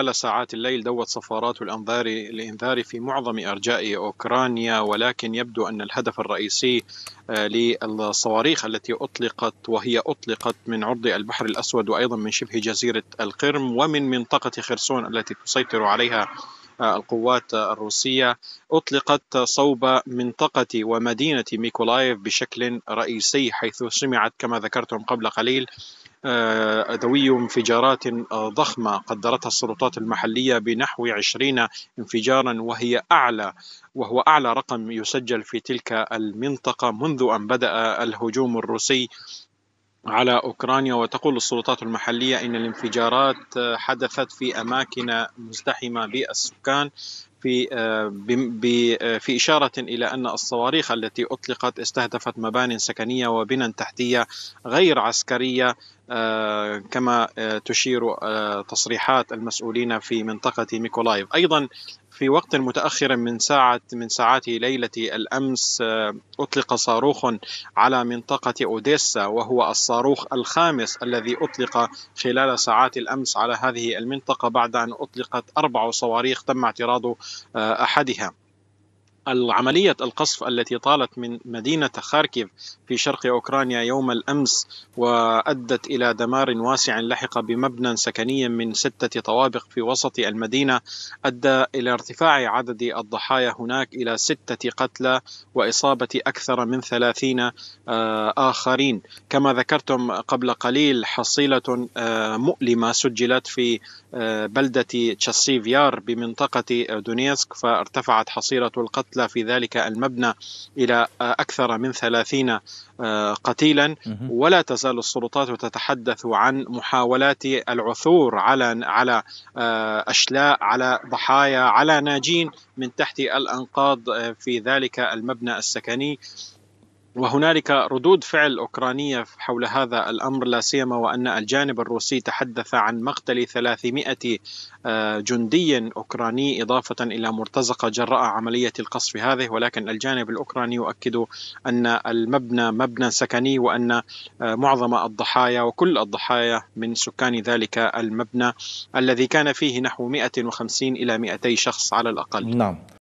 على ساعات الليل دوت صفارات الانذار الانذار في معظم ارجاء اوكرانيا ولكن يبدو ان الهدف الرئيسي آه، للصواريخ التي اطلقت وهي اطلقت من عرض البحر الاسود وايضا من شبه جزيره القرم ومن منطقه خرسون التي تسيطر عليها آه، القوات الروسية أطلقت صوب منطقة ومدينة ميكولايف بشكل رئيسي حيث سمعت كما ذكرتم قبل قليل ذوي آه، انفجارات ضخمة قدرتها السلطات المحلية بنحو 20 انفجارا وهي أعلى وهو أعلى رقم يسجل في تلك المنطقة منذ أن بدأ الهجوم الروسي على اوكرانيا وتقول السلطات المحليه ان الانفجارات حدثت في اماكن مزدحمه بالسكان في آه، آه، في إشارة إلى أن الصواريخ التي أطلقت استهدفت مبان سكنية وبنى تحتية غير عسكرية آه، كما تشير تصريحات المسؤولين في منطقة ميكولايف أيضا في وقت متأخر من ساعة من ساعات ليلة الأمس آه، أطلق صاروخ على منطقة أوديسا وهو الصاروخ الخامس الذي أطلق خلال ساعات الأمس على هذه المنطقة بعد أن أطلقت أربع صواريخ تم اعتراض آه، أحدها العملية القصف التي طالت من مدينة خاركيف في شرق أوكرانيا يوم الأمس وأدت إلى دمار واسع لحق بمبنى سكني من ستة طوابق في وسط المدينة أدى إلى ارتفاع عدد الضحايا هناك إلى ستة قتلى وإصابة أكثر من ثلاثين آه، آخرين كما ذكرتم قبل قليل حصيلة آه، مؤلمة سجلت في آه، بلدة تشاسيفيار بمنطقة دونيسك فارتفعت حصيلة القتلى في ذلك المبنى إلى أكثر من ثلاثين آه، قتيلا ولا تزال السلطات تتحدث عن محاولات العثور على على آه، أشلاء على ضحايا على ناجين من تحت الأنقاض آه، في ذلك المبنى السكني وهنالك ردود فعل أوكرانية حول هذا الأمر لا سيما وأن الجانب الروسي تحدث عن مقتل 300 آه، جندي أوكراني إضافة إلى مرتزقة جراء عملية القصف هذه ولكن الجانب الأوكراني يؤكد أن المبنى مبنى سكني وأن آه، معظم الضحايا وكل الضحايا من سكان ذلك المبنى الذي كان فيه نحو 150 إلى 200 شخص على الأقل نعم